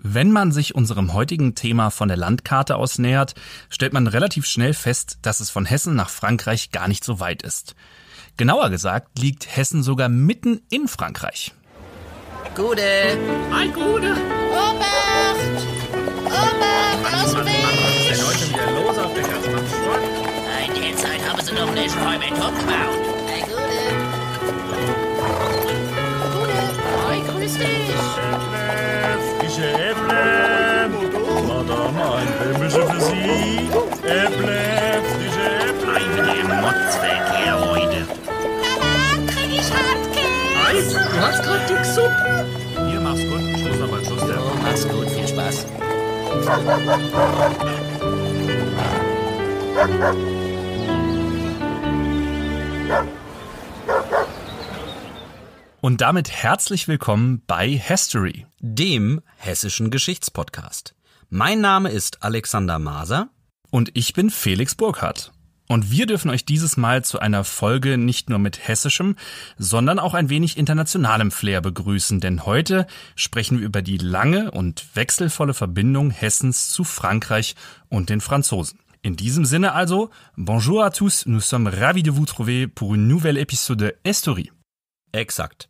Wenn man sich unserem heutigen Thema von der Landkarte aus nähert, stellt man relativ schnell fest, dass es von Hessen nach Frankreich gar nicht so weit ist. Genauer gesagt liegt Hessen sogar mitten in Frankreich. Gude! Mein Gude! Obacht! Obacht, lass mich! In der Zeit haben sie noch nicht voll mit umgebaut. Hey, Gude! Gude! Hoi, grüß dich! welche Äpfel. Madame, ein Bimmische für Sie. Äpfel, frische Äpfel. Eigene hier heute. Mama, krieg ich Hartkäse? Nein, du hast grad dick Suppe. Hier, mach's gut. Ich muss Schluss aber Schluss. Ja, mach's gut, viel Spaß. Und damit herzlich willkommen bei History, dem hessischen Geschichtspodcast. Mein Name ist Alexander Maser. Und ich bin Felix Burkhardt. Und wir dürfen euch dieses Mal zu einer Folge nicht nur mit hessischem, sondern auch ein wenig internationalem Flair begrüßen, denn heute sprechen wir über die lange und wechselvolle Verbindung Hessens zu Frankreich und den Franzosen. In diesem Sinne also, bonjour à tous, nous sommes ravis de vous trouver pour une nouvelle Episode de Estory. Exakt.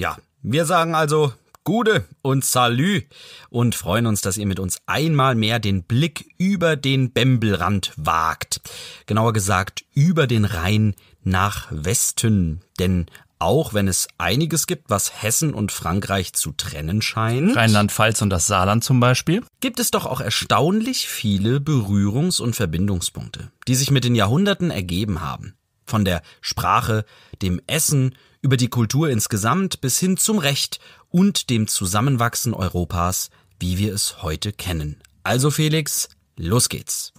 Ja, wir sagen also Gude und Salü und freuen uns, dass ihr mit uns einmal mehr den Blick über den Bembelrand wagt. Genauer gesagt über den Rhein nach Westen. Denn auch wenn es einiges gibt, was Hessen und Frankreich zu trennen scheint. Rheinland-Pfalz und das Saarland zum Beispiel. Gibt es doch auch erstaunlich viele Berührungs- und Verbindungspunkte, die sich mit den Jahrhunderten ergeben haben. Von der Sprache, dem Essen, über die Kultur insgesamt bis hin zum Recht und dem Zusammenwachsen Europas, wie wir es heute kennen. Also Felix, los geht's.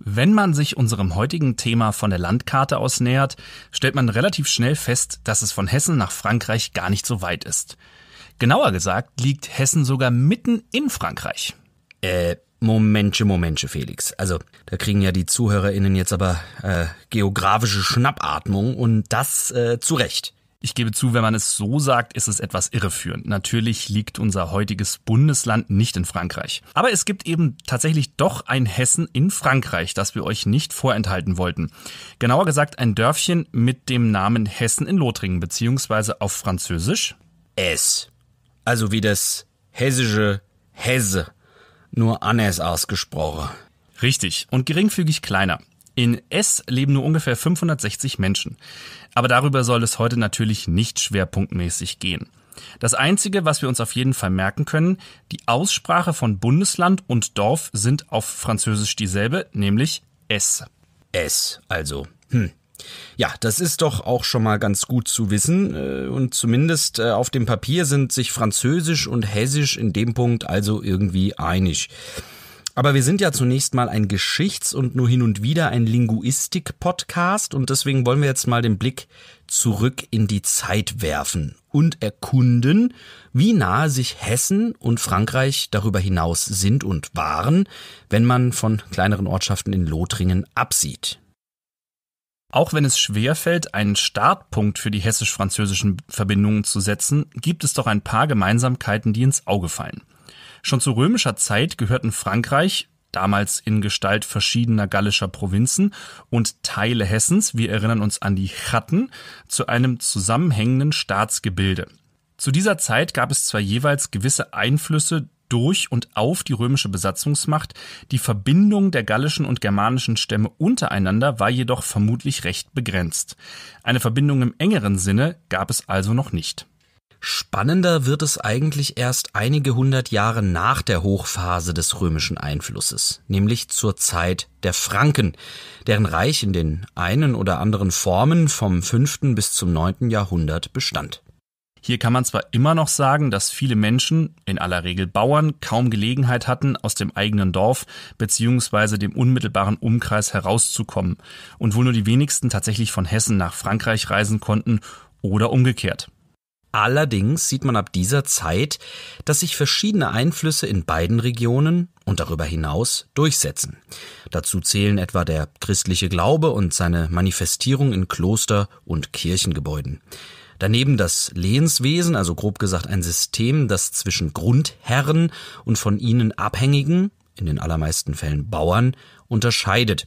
Wenn man sich unserem heutigen Thema von der Landkarte aus nähert, stellt man relativ schnell fest, dass es von Hessen nach Frankreich gar nicht so weit ist. Genauer gesagt liegt Hessen sogar mitten in Frankreich. Äh, Momentchen, Momentchen, Felix. Also, da kriegen ja die ZuhörerInnen jetzt aber äh, geografische Schnappatmung und das äh, zu Recht. Ich gebe zu, wenn man es so sagt, ist es etwas irreführend. Natürlich liegt unser heutiges Bundesland nicht in Frankreich. Aber es gibt eben tatsächlich doch ein Hessen in Frankreich, das wir euch nicht vorenthalten wollten. Genauer gesagt ein Dörfchen mit dem Namen Hessen in Lothringen, beziehungsweise auf Französisch Es. Also wie das hessische Hesse nur Annes ausgesprochen. Richtig, und geringfügig kleiner. In S leben nur ungefähr 560 Menschen. Aber darüber soll es heute natürlich nicht schwerpunktmäßig gehen. Das Einzige, was wir uns auf jeden Fall merken können, die Aussprache von Bundesland und Dorf sind auf Französisch dieselbe, nämlich S. S, also. Hm, ja, das ist doch auch schon mal ganz gut zu wissen. Äh, und zumindest äh, auf dem Papier sind sich Französisch und Hessisch in dem Punkt also irgendwie einig. Aber wir sind ja zunächst mal ein Geschichts- und nur hin und wieder ein Linguistik-Podcast und deswegen wollen wir jetzt mal den Blick zurück in die Zeit werfen und erkunden, wie nahe sich Hessen und Frankreich darüber hinaus sind und waren, wenn man von kleineren Ortschaften in Lothringen absieht. Auch wenn es schwerfällt, einen Startpunkt für die hessisch-französischen Verbindungen zu setzen, gibt es doch ein paar Gemeinsamkeiten, die ins Auge fallen. Schon zu römischer Zeit gehörten Frankreich, damals in Gestalt verschiedener gallischer Provinzen und Teile Hessens, wir erinnern uns an die Chatten, zu einem zusammenhängenden Staatsgebilde. Zu dieser Zeit gab es zwar jeweils gewisse Einflüsse durch und auf die römische Besatzungsmacht, die Verbindung der gallischen und germanischen Stämme untereinander war jedoch vermutlich recht begrenzt. Eine Verbindung im engeren Sinne gab es also noch nicht. Spannender wird es eigentlich erst einige hundert Jahre nach der Hochphase des römischen Einflusses, nämlich zur Zeit der Franken, deren Reich in den einen oder anderen Formen vom fünften bis zum neunten Jahrhundert bestand. Hier kann man zwar immer noch sagen, dass viele Menschen, in aller Regel Bauern, kaum Gelegenheit hatten, aus dem eigenen Dorf bzw. dem unmittelbaren Umkreis herauszukommen und wohl nur die wenigsten tatsächlich von Hessen nach Frankreich reisen konnten oder umgekehrt. Allerdings sieht man ab dieser Zeit, dass sich verschiedene Einflüsse in beiden Regionen und darüber hinaus durchsetzen. Dazu zählen etwa der christliche Glaube und seine Manifestierung in Kloster und Kirchengebäuden. Daneben das Lehenswesen, also grob gesagt ein System, das zwischen Grundherren und von ihnen abhängigen, in den allermeisten Fällen Bauern, unterscheidet,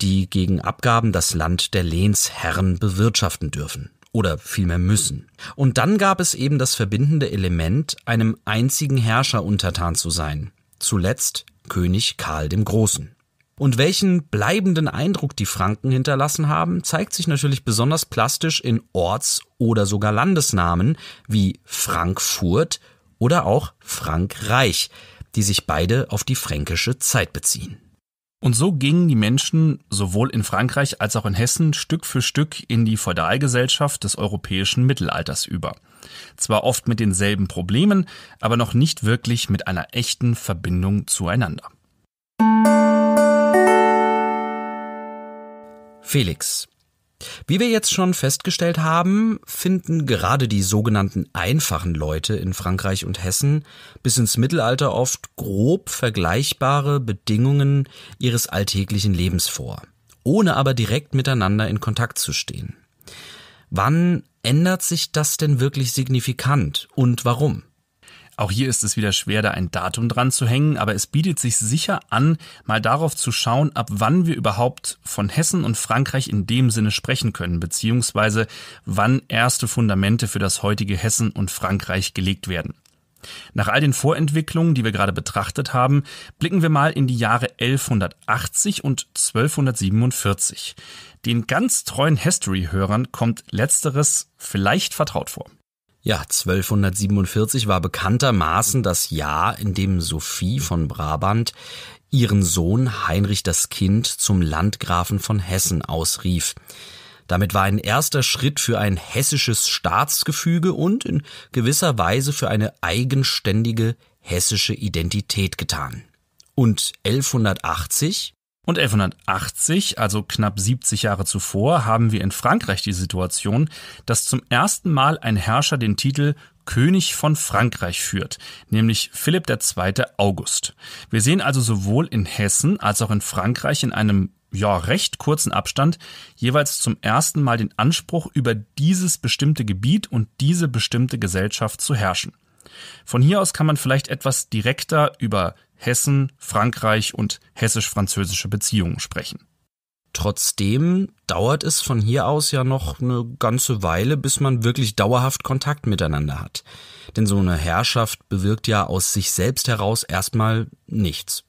die gegen Abgaben das Land der Lehnsherren bewirtschaften dürfen oder vielmehr müssen. Und dann gab es eben das verbindende Element, einem einzigen Herrscher untertan zu sein, zuletzt König Karl dem Großen. Und welchen bleibenden Eindruck die Franken hinterlassen haben, zeigt sich natürlich besonders plastisch in Orts- oder sogar Landesnamen wie Frankfurt oder auch Frankreich, die sich beide auf die fränkische Zeit beziehen. Und so gingen die Menschen sowohl in Frankreich als auch in Hessen Stück für Stück in die Feudalgesellschaft des europäischen Mittelalters über. Zwar oft mit denselben Problemen, aber noch nicht wirklich mit einer echten Verbindung zueinander. Felix, wie wir jetzt schon festgestellt haben, finden gerade die sogenannten einfachen Leute in Frankreich und Hessen bis ins Mittelalter oft grob vergleichbare Bedingungen ihres alltäglichen Lebens vor, ohne aber direkt miteinander in Kontakt zu stehen. Wann ändert sich das denn wirklich signifikant und warum? Auch hier ist es wieder schwer, da ein Datum dran zu hängen, aber es bietet sich sicher an, mal darauf zu schauen, ab wann wir überhaupt von Hessen und Frankreich in dem Sinne sprechen können, beziehungsweise wann erste Fundamente für das heutige Hessen und Frankreich gelegt werden. Nach all den Vorentwicklungen, die wir gerade betrachtet haben, blicken wir mal in die Jahre 1180 und 1247. Den ganz treuen History-Hörern kommt letzteres vielleicht vertraut vor. Ja, 1247 war bekanntermaßen das Jahr, in dem Sophie von Brabant ihren Sohn Heinrich das Kind zum Landgrafen von Hessen ausrief. Damit war ein erster Schritt für ein hessisches Staatsgefüge und in gewisser Weise für eine eigenständige hessische Identität getan. Und 1180 und 1180, also knapp 70 Jahre zuvor, haben wir in Frankreich die Situation, dass zum ersten Mal ein Herrscher den Titel König von Frankreich führt, nämlich Philipp II. August. Wir sehen also sowohl in Hessen als auch in Frankreich in einem ja, recht kurzen Abstand jeweils zum ersten Mal den Anspruch, über dieses bestimmte Gebiet und diese bestimmte Gesellschaft zu herrschen. Von hier aus kann man vielleicht etwas direkter über Hessen, Frankreich und hessisch-französische Beziehungen sprechen. Trotzdem dauert es von hier aus ja noch eine ganze Weile, bis man wirklich dauerhaft Kontakt miteinander hat. Denn so eine Herrschaft bewirkt ja aus sich selbst heraus erstmal nichts.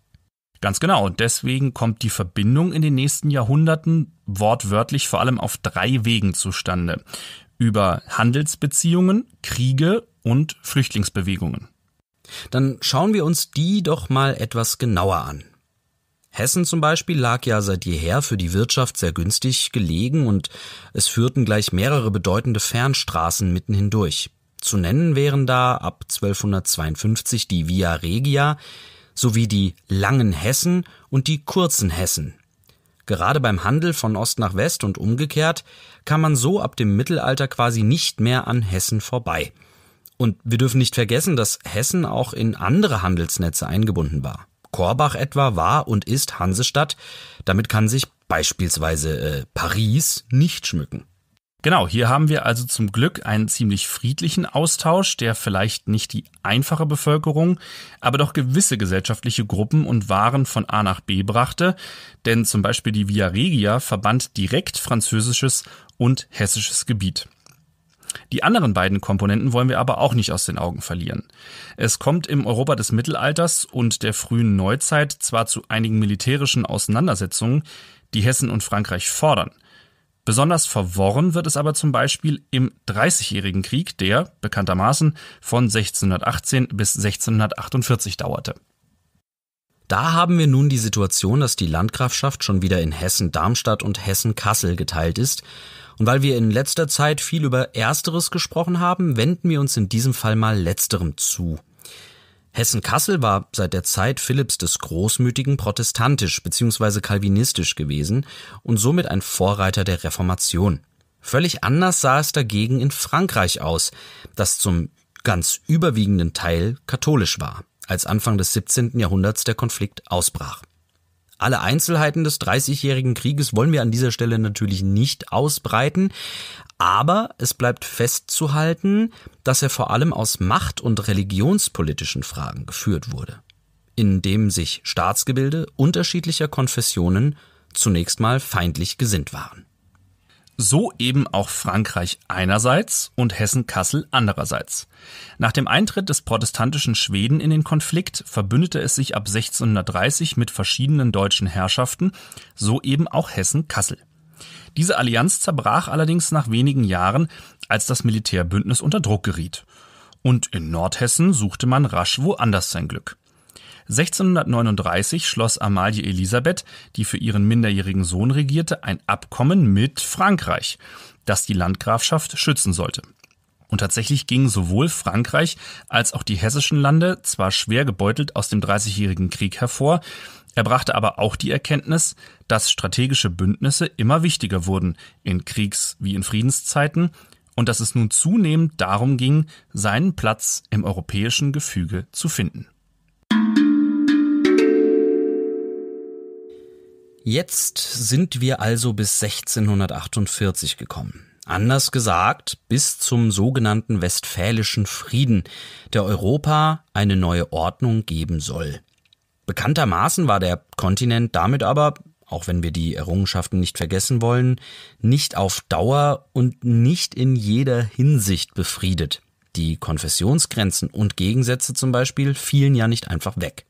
Ganz genau, und deswegen kommt die Verbindung in den nächsten Jahrhunderten wortwörtlich vor allem auf drei Wegen zustande. Über Handelsbeziehungen, Kriege und Flüchtlingsbewegungen. Dann schauen wir uns die doch mal etwas genauer an. Hessen zum Beispiel lag ja seit jeher für die Wirtschaft sehr günstig gelegen und es führten gleich mehrere bedeutende Fernstraßen mitten hindurch. Zu nennen wären da ab 1252 die Via Regia sowie die langen Hessen und die kurzen Hessen. Gerade beim Handel von Ost nach West und umgekehrt kann man so ab dem Mittelalter quasi nicht mehr an Hessen vorbei. Und wir dürfen nicht vergessen, dass Hessen auch in andere Handelsnetze eingebunden war. Korbach etwa war und ist Hansestadt. Damit kann sich beispielsweise äh, Paris nicht schmücken. Genau, hier haben wir also zum Glück einen ziemlich friedlichen Austausch, der vielleicht nicht die einfache Bevölkerung, aber doch gewisse gesellschaftliche Gruppen und Waren von A nach B brachte, denn zum Beispiel die Via Regia verband direkt französisches und hessisches Gebiet. Die anderen beiden Komponenten wollen wir aber auch nicht aus den Augen verlieren. Es kommt im Europa des Mittelalters und der frühen Neuzeit zwar zu einigen militärischen Auseinandersetzungen, die Hessen und Frankreich fordern. Besonders verworren wird es aber zum Beispiel im Dreißigjährigen Krieg, der bekanntermaßen von 1618 bis 1648 dauerte. Da haben wir nun die Situation, dass die Landgrafschaft schon wieder in Hessen-Darmstadt und Hessen-Kassel geteilt ist und weil wir in letzter Zeit viel über Ersteres gesprochen haben, wenden wir uns in diesem Fall mal Letzterem zu. Hessen-Kassel war seit der Zeit Philipps des Großmütigen protestantisch bzw. kalvinistisch gewesen und somit ein Vorreiter der Reformation. Völlig anders sah es dagegen in Frankreich aus, das zum ganz überwiegenden Teil katholisch war, als Anfang des 17. Jahrhunderts der Konflikt ausbrach. Alle Einzelheiten des Dreißigjährigen Krieges wollen wir an dieser Stelle natürlich nicht ausbreiten, aber es bleibt festzuhalten, dass er vor allem aus macht- und religionspolitischen Fragen geführt wurde, in dem sich Staatsgebilde unterschiedlicher Konfessionen zunächst mal feindlich gesinnt waren. So eben auch Frankreich einerseits und Hessen-Kassel andererseits. Nach dem Eintritt des protestantischen Schweden in den Konflikt verbündete es sich ab 1630 mit verschiedenen deutschen Herrschaften, so eben auch Hessen-Kassel. Diese Allianz zerbrach allerdings nach wenigen Jahren, als das Militärbündnis unter Druck geriet. Und in Nordhessen suchte man rasch woanders sein Glück. 1639 schloss Amalie Elisabeth, die für ihren minderjährigen Sohn regierte, ein Abkommen mit Frankreich, das die Landgrafschaft schützen sollte. Und tatsächlich gingen sowohl Frankreich als auch die hessischen Lande zwar schwer gebeutelt aus dem Dreißigjährigen Krieg hervor, er brachte aber auch die Erkenntnis, dass strategische Bündnisse immer wichtiger wurden in Kriegs- wie in Friedenszeiten und dass es nun zunehmend darum ging, seinen Platz im europäischen Gefüge zu finden. Jetzt sind wir also bis 1648 gekommen. Anders gesagt, bis zum sogenannten Westfälischen Frieden, der Europa eine neue Ordnung geben soll. Bekanntermaßen war der Kontinent damit aber, auch wenn wir die Errungenschaften nicht vergessen wollen, nicht auf Dauer und nicht in jeder Hinsicht befriedet. Die Konfessionsgrenzen und Gegensätze zum Beispiel fielen ja nicht einfach weg.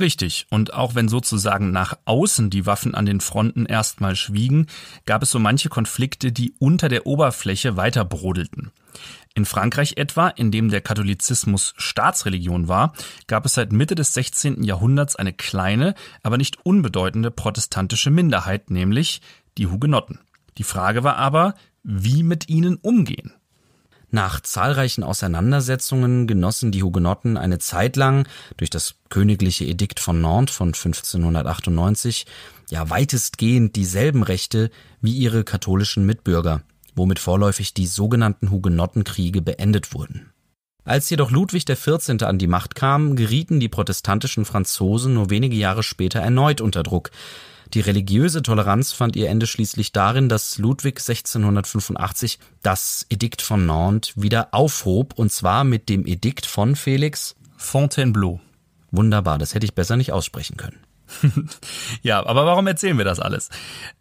Richtig, und auch wenn sozusagen nach außen die Waffen an den Fronten erstmal schwiegen, gab es so manche Konflikte, die unter der Oberfläche weiter brodelten. In Frankreich etwa, in dem der Katholizismus Staatsreligion war, gab es seit Mitte des 16. Jahrhunderts eine kleine, aber nicht unbedeutende protestantische Minderheit, nämlich die Hugenotten. Die Frage war aber, wie mit ihnen umgehen. Nach zahlreichen Auseinandersetzungen genossen die Hugenotten eine Zeit lang durch das königliche Edikt von Nantes von 1598 ja weitestgehend dieselben Rechte wie ihre katholischen Mitbürger, womit vorläufig die sogenannten Hugenottenkriege beendet wurden. Als jedoch Ludwig XIV. an die Macht kam, gerieten die protestantischen Franzosen nur wenige Jahre später erneut unter Druck. Die religiöse Toleranz fand ihr Ende schließlich darin, dass Ludwig 1685 das Edikt von Nantes wieder aufhob, und zwar mit dem Edikt von Felix Fontainebleau. Wunderbar, das hätte ich besser nicht aussprechen können. ja, aber warum erzählen wir das alles?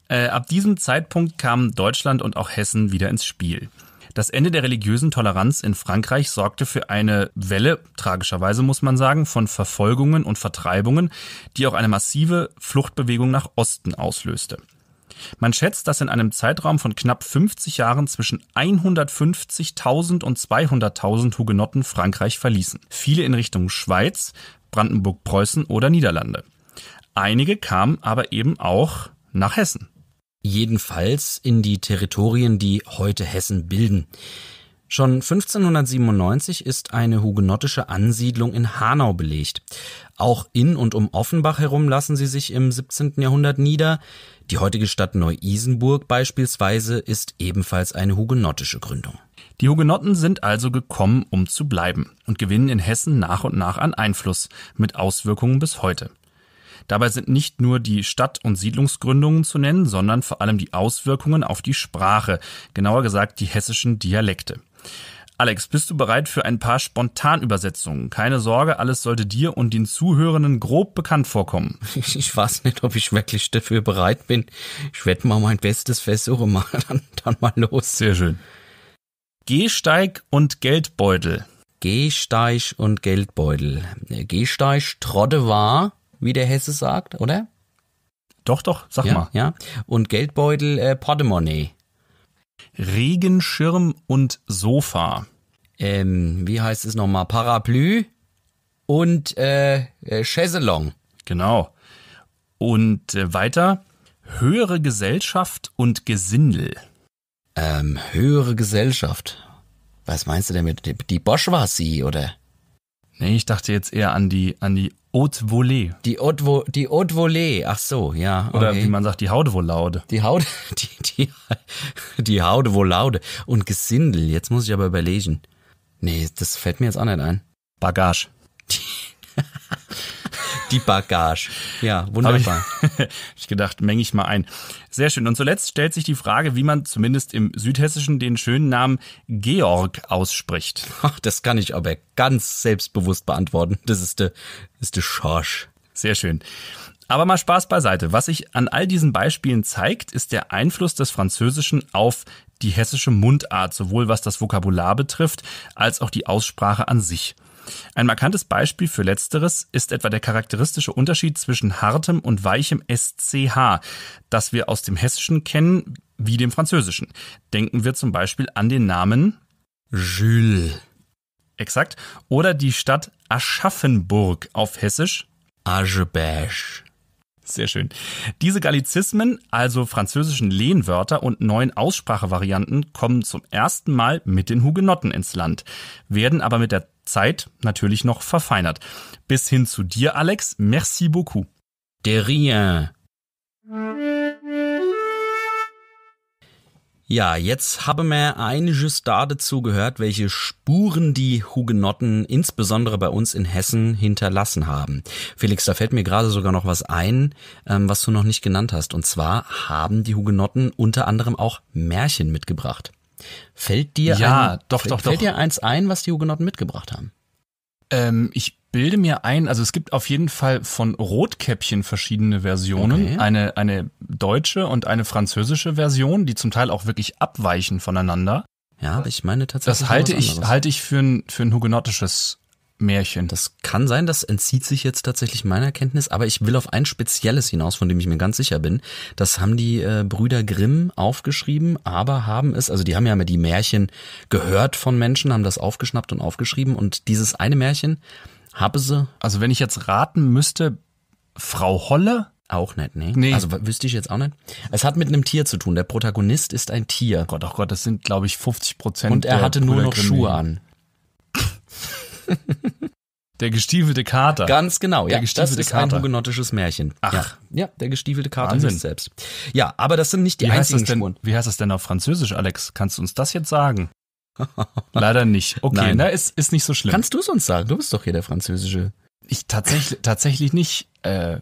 Äh, ab diesem Zeitpunkt kamen Deutschland und auch Hessen wieder ins Spiel. Das Ende der religiösen Toleranz in Frankreich sorgte für eine Welle, tragischerweise muss man sagen, von Verfolgungen und Vertreibungen, die auch eine massive Fluchtbewegung nach Osten auslöste. Man schätzt, dass in einem Zeitraum von knapp 50 Jahren zwischen 150.000 und 200.000 Hugenotten Frankreich verließen. Viele in Richtung Schweiz, Brandenburg, Preußen oder Niederlande. Einige kamen aber eben auch nach Hessen jedenfalls in die Territorien, die heute Hessen bilden. Schon 1597 ist eine hugenottische Ansiedlung in Hanau belegt. Auch in und um Offenbach herum lassen sie sich im 17. Jahrhundert nieder. Die heutige Stadt Neu-Isenburg beispielsweise ist ebenfalls eine hugenottische Gründung. Die Hugenotten sind also gekommen, um zu bleiben und gewinnen in Hessen nach und nach an Einfluss, mit Auswirkungen bis heute. Dabei sind nicht nur die Stadt- und Siedlungsgründungen zu nennen, sondern vor allem die Auswirkungen auf die Sprache, genauer gesagt die hessischen Dialekte. Alex, bist du bereit für ein paar Spontanübersetzungen? Keine Sorge, alles sollte dir und den Zuhörenden grob bekannt vorkommen. Ich weiß nicht, ob ich wirklich dafür bereit bin. Ich werde mal mein Bestes versuchen, mal dann, dann mal los. Sehr schön. Gehsteig und Geldbeutel. Gehsteig und Geldbeutel. Gehsteig Trotte war wie der Hesse sagt, oder? Doch, doch, sag ja, mal. Ja. Und Geldbeutel äh, Portemonnaie. Regenschirm und Sofa. Ähm, wie heißt es nochmal? Parapluie und äh, äh, Chaiselong. Genau. Und äh, weiter höhere Gesellschaft und Gesindel. Ähm, höhere Gesellschaft. Was meinst du denn mit Die Bosch war sie, oder? Nee, ich dachte jetzt eher an die, an die Haute Volée. Die Haute, Vo die Haute Volée, ach so, ja. Okay. Oder wie man sagt, die Haute Volaude. Die Haute, die, die, die Haute Volaude. Und Gesindel, jetzt muss ich aber überlegen. Nee, das fällt mir jetzt auch nicht ein. Bagage. Die Bagage. Ja, wunderbar. Habe ich, gedacht, menge ich mal ein. Sehr schön. Und zuletzt stellt sich die Frage, wie man zumindest im Südhessischen den schönen Namen Georg ausspricht. Ach, das kann ich aber ganz selbstbewusst beantworten. Das ist der, ist de Schorsch. Sehr schön. Aber mal Spaß beiseite. Was sich an all diesen Beispielen zeigt, ist der Einfluss des Französischen auf die hessische Mundart, sowohl was das Vokabular betrifft, als auch die Aussprache an sich. Ein markantes Beispiel für letzteres ist etwa der charakteristische Unterschied zwischen hartem und weichem SCH, das wir aus dem Hessischen kennen wie dem Französischen. Denken wir zum Beispiel an den Namen Jules. Exakt. Oder die Stadt Aschaffenburg auf Hessisch Aschebesch. Sehr schön. Diese Galizismen, also französischen Lehnwörter und neuen Aussprachevarianten, kommen zum ersten Mal mit den Hugenotten ins Land, werden aber mit der Zeit natürlich noch verfeinert. Bis hin zu dir, Alex. Merci beaucoup. De rien. Ja, jetzt haben wir einiges dazu gehört, welche Spuren die Hugenotten insbesondere bei uns in Hessen hinterlassen haben. Felix, da fällt mir gerade sogar noch was ein, ähm, was du noch nicht genannt hast. Und zwar haben die Hugenotten unter anderem auch Märchen mitgebracht. Fällt dir ja, ein, doch, fällt, doch, fällt doch. dir eins ein, was die Hugenotten mitgebracht haben? Ähm, ich bilde mir ein, also es gibt auf jeden Fall von Rotkäppchen verschiedene Versionen. Okay. Eine, eine deutsche und eine französische Version, die zum Teil auch wirklich abweichen voneinander. Ja, aber ich meine tatsächlich. Das halte ich, halte ich für ein, für ein hugenottisches Märchen. Das kann sein, das entzieht sich jetzt tatsächlich meiner Kenntnis, aber ich will auf ein spezielles hinaus, von dem ich mir ganz sicher bin. Das haben die äh, Brüder Grimm aufgeschrieben, aber haben es, also die haben ja immer die Märchen gehört von Menschen, haben das aufgeschnappt und aufgeschrieben und dieses eine Märchen habe sie? Also wenn ich jetzt raten müsste, Frau Holle? Auch nicht, nee. nee. Also wüsste ich jetzt auch nicht. Es hat mit einem Tier zu tun. Der Protagonist ist ein Tier. Oh Gott, oh Gott, das sind, glaube ich, 50 Prozent. Und er hatte nur noch Schuhe an. Der gestiefelte Kater. Ganz genau, ja. das ist Kater. ein hugenottisches Märchen. Ach. Ja, ja der gestiefelte Kater ist selbst. Ja, aber das sind nicht die wie einzigen denn, Spuren. Wie heißt das denn auf Französisch, Alex? Kannst du uns das jetzt sagen? Leider nicht. Okay, Nein. na, ne, ist, ist nicht so schlimm. Kannst du es uns sagen? Du bist doch hier der Französische. Ich tatsächlich, tatsächlich nicht. Äh,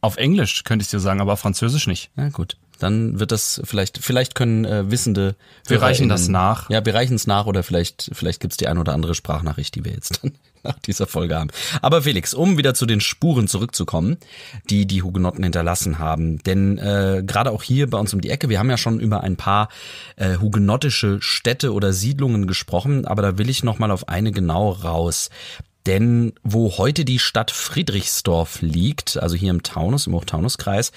auf Englisch könnte ich dir sagen, aber auf Französisch nicht. Na gut. Dann wird das vielleicht, vielleicht können äh, Wissende. Wir reichen das nach. Ja, wir reichen es nach oder vielleicht, vielleicht gibt's die ein oder andere Sprachnachricht, die wir jetzt dann nach dieser Folge haben. Aber Felix, um wieder zu den Spuren zurückzukommen, die die Hugenotten hinterlassen haben, denn äh, gerade auch hier bei uns um die Ecke, wir haben ja schon über ein paar äh, hugenottische Städte oder Siedlungen gesprochen, aber da will ich noch mal auf eine genau raus. Denn wo heute die Stadt Friedrichsdorf liegt, also hier im Taunus, im Hochtaunuskreis,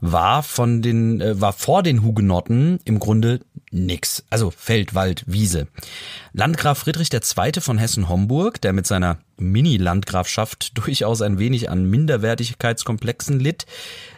war von den, äh, war vor den Hugenotten im Grunde nix. Also Feld, Wald, Wiese. Landgraf Friedrich II. von Hessen-Homburg, der mit seiner Mini-Landgrafschaft durchaus ein wenig an Minderwertigkeitskomplexen litt,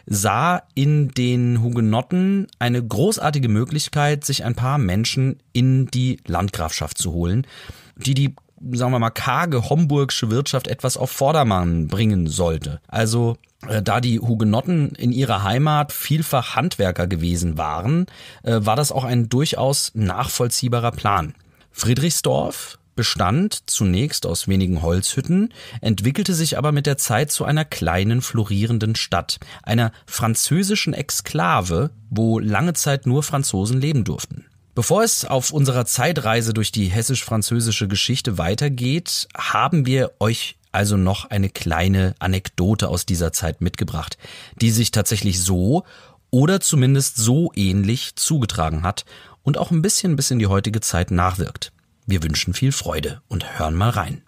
sah in den Hugenotten eine großartige Möglichkeit, sich ein paar Menschen in die Landgrafschaft zu holen, die die sagen wir mal, karge homburgsche Wirtschaft etwas auf Vordermann bringen sollte. Also äh, da die Hugenotten in ihrer Heimat vielfach Handwerker gewesen waren, äh, war das auch ein durchaus nachvollziehbarer Plan. Friedrichsdorf bestand zunächst aus wenigen Holzhütten, entwickelte sich aber mit der Zeit zu einer kleinen florierenden Stadt, einer französischen Exklave, wo lange Zeit nur Franzosen leben durften. Bevor es auf unserer Zeitreise durch die hessisch-französische Geschichte weitergeht, haben wir euch also noch eine kleine Anekdote aus dieser Zeit mitgebracht, die sich tatsächlich so oder zumindest so ähnlich zugetragen hat und auch ein bisschen bis in die heutige Zeit nachwirkt. Wir wünschen viel Freude und hören mal rein.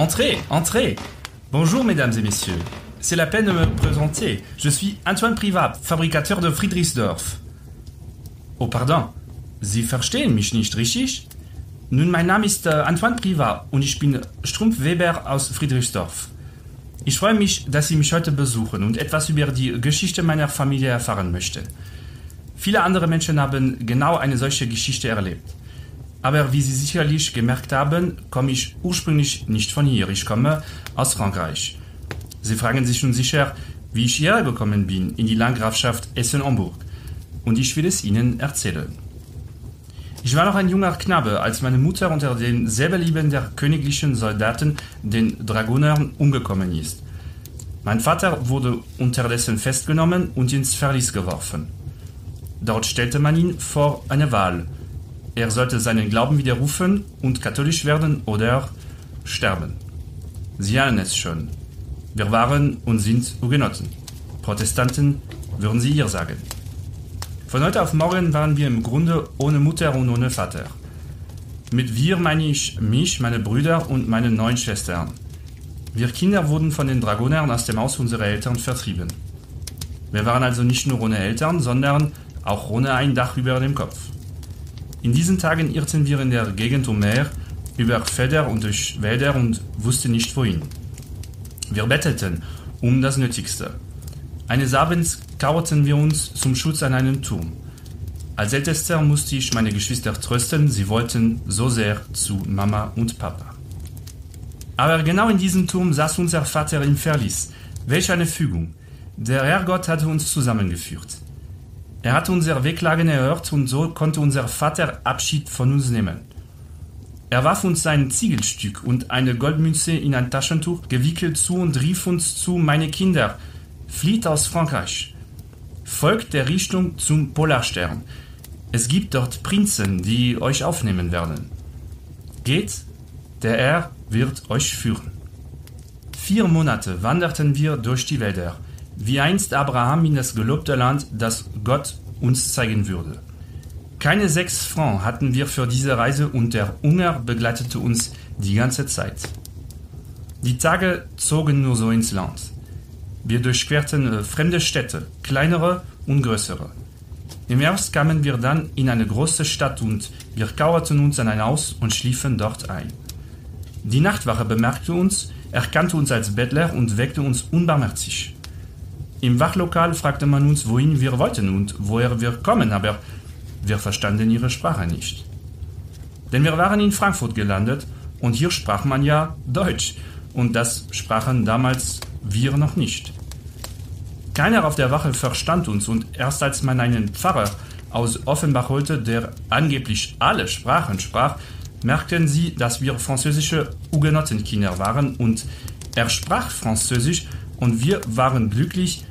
Entrez, entrez. Bonjour mesdames et messieurs. C'est la peine de me présenter. Je suis Antoine Privat, fabricateur de Friedrichsdorf. Oh pardon. Sie verstehen mich nicht richtig? Nun, mein Name ist äh, Antoine Privat und ich bin Strumpfweber aus Friedrichsdorf. Ich freue mich, dass Sie mich heute besuchen und etwas über die Geschichte meiner Familie erfahren möchten. Viele andere Menschen haben genau eine solche Geschichte erlebt. Aber wie Sie sicherlich gemerkt haben, komme ich ursprünglich nicht von hier. Ich komme aus Frankreich. Sie fragen sich nun sicher, wie ich hierher gekommen bin, in die Landgrafschaft Essen-Homburg. Und ich will es Ihnen erzählen. Ich war noch ein junger Knabe, als meine Mutter unter den Säbelhieben der königlichen Soldaten, den Dragonern, umgekommen ist. Mein Vater wurde unterdessen festgenommen und ins Verlies geworfen. Dort stellte man ihn vor eine Wahl – er sollte seinen Glauben widerrufen und katholisch werden oder sterben. Sie ahnen es schon. Wir waren und sind Hugenotten. Protestanten würden sie ihr sagen. Von heute auf morgen waren wir im Grunde ohne Mutter und ohne Vater. Mit wir meine ich mich, meine Brüder und meine neun Schwestern. Wir Kinder wurden von den Dragonern aus dem Haus unserer Eltern vertrieben. Wir waren also nicht nur ohne Eltern, sondern auch ohne ein Dach über dem Kopf. In diesen Tagen irrten wir in der Gegend umher, über Felder und durch Wälder und wussten nicht wohin. Wir betteten um das Nötigste. Eines Abends kauerten wir uns zum Schutz an einem Turm. Als Ältester musste ich meine Geschwister trösten, sie wollten so sehr zu Mama und Papa. Aber genau in diesem Turm saß unser Vater im Verlies. Welch eine Fügung! Der Herrgott hatte uns zusammengeführt. Er hat unser Wehklagen erhört und so konnte unser Vater Abschied von uns nehmen. Er warf uns ein Ziegelstück und eine Goldmünze in ein Taschentuch gewickelt zu und rief uns zu, meine Kinder, flieht aus Frankreich. Folgt der Richtung zum Polarstern. Es gibt dort Prinzen, die euch aufnehmen werden. Geht, der Herr wird euch führen. Vier Monate wanderten wir durch die Wälder wie einst Abraham in das gelobte Land, das Gott uns zeigen würde. Keine sechs Francs hatten wir für diese Reise und der Hunger begleitete uns die ganze Zeit. Die Tage zogen nur so ins Land. Wir durchquerten äh, fremde Städte, kleinere und größere. Im Herbst kamen wir dann in eine große Stadt und wir kauerten uns an ein Haus und schliefen dort ein. Die Nachtwache bemerkte uns, erkannte uns als Bettler und weckte uns unbarmherzig. Im Wachlokal fragte man uns, wohin wir wollten und woher wir kommen, aber wir verstanden ihre Sprache nicht. Denn wir waren in Frankfurt gelandet und hier sprach man ja Deutsch und das sprachen damals wir noch nicht. Keiner auf der Wache verstand uns und erst als man einen Pfarrer aus Offenbach holte, der angeblich alle Sprachen sprach, merkten sie, dass wir französische Hugenottenkinder waren und er sprach Französisch und wir waren glücklich,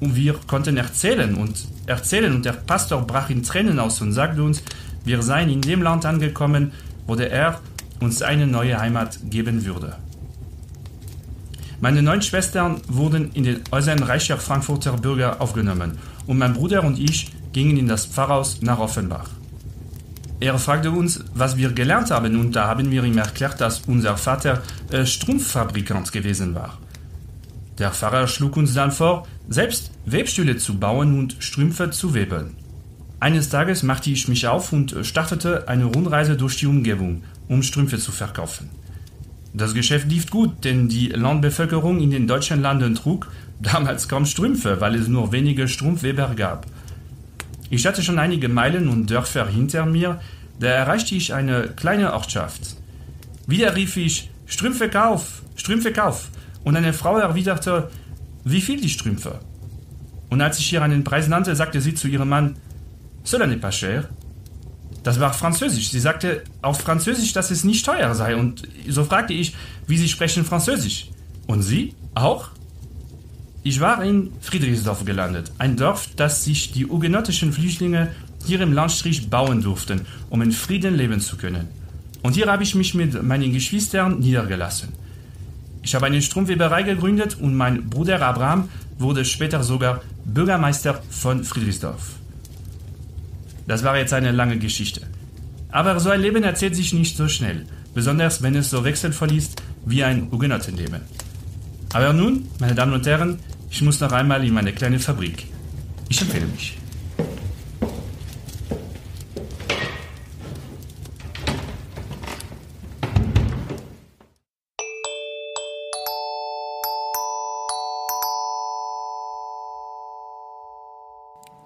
und wir konnten erzählen und erzählen und der Pastor brach in Tränen aus und sagte uns, wir seien in dem Land angekommen, wo der Herr uns eine neue Heimat geben würde. Meine neun Schwestern wurden in den Häusern reicher Frankfurter Bürger aufgenommen und mein Bruder und ich gingen in das Pfarrhaus nach Offenbach. Er fragte uns, was wir gelernt haben und da haben wir ihm erklärt, dass unser Vater äh, Strumpffabrikant gewesen war. Der Pfarrer schlug uns dann vor, selbst Webstühle zu bauen und Strümpfe zu weben. Eines Tages machte ich mich auf und startete eine Rundreise durch die Umgebung, um Strümpfe zu verkaufen. Das Geschäft lief gut, denn die Landbevölkerung in den deutschen Landen trug damals kaum Strümpfe, weil es nur wenige Strumpfweber gab. Ich hatte schon einige Meilen und Dörfer hinter mir, da erreichte ich eine kleine Ortschaft. Wieder rief ich Strümpfe kauf, Strümpfe kauf und eine Frau erwiderte, wie viel die Strümpfe? Und als ich ihr einen Preis nannte, sagte sie zu ihrem Mann, Cela n'est pas cher. Das war Französisch. Sie sagte auf Französisch, dass es nicht teuer sei. Und so fragte ich, wie Sie sprechen Französisch. Und Sie auch? Ich war in Friedrichsdorf gelandet, ein Dorf, das sich die hugenottischen Flüchtlinge hier im Landstrich bauen durften, um in Frieden leben zu können. Und hier habe ich mich mit meinen Geschwistern niedergelassen. Ich habe eine Stromweberei gegründet und mein Bruder Abraham wurde später sogar Bürgermeister von Friedrichsdorf. Das war jetzt eine lange Geschichte. Aber so ein Leben erzählt sich nicht so schnell, besonders wenn es so wechselvoll ist wie ein Hugenottenleben. Aber nun, meine Damen und Herren, ich muss noch einmal in meine kleine Fabrik. Ich empfehle mich.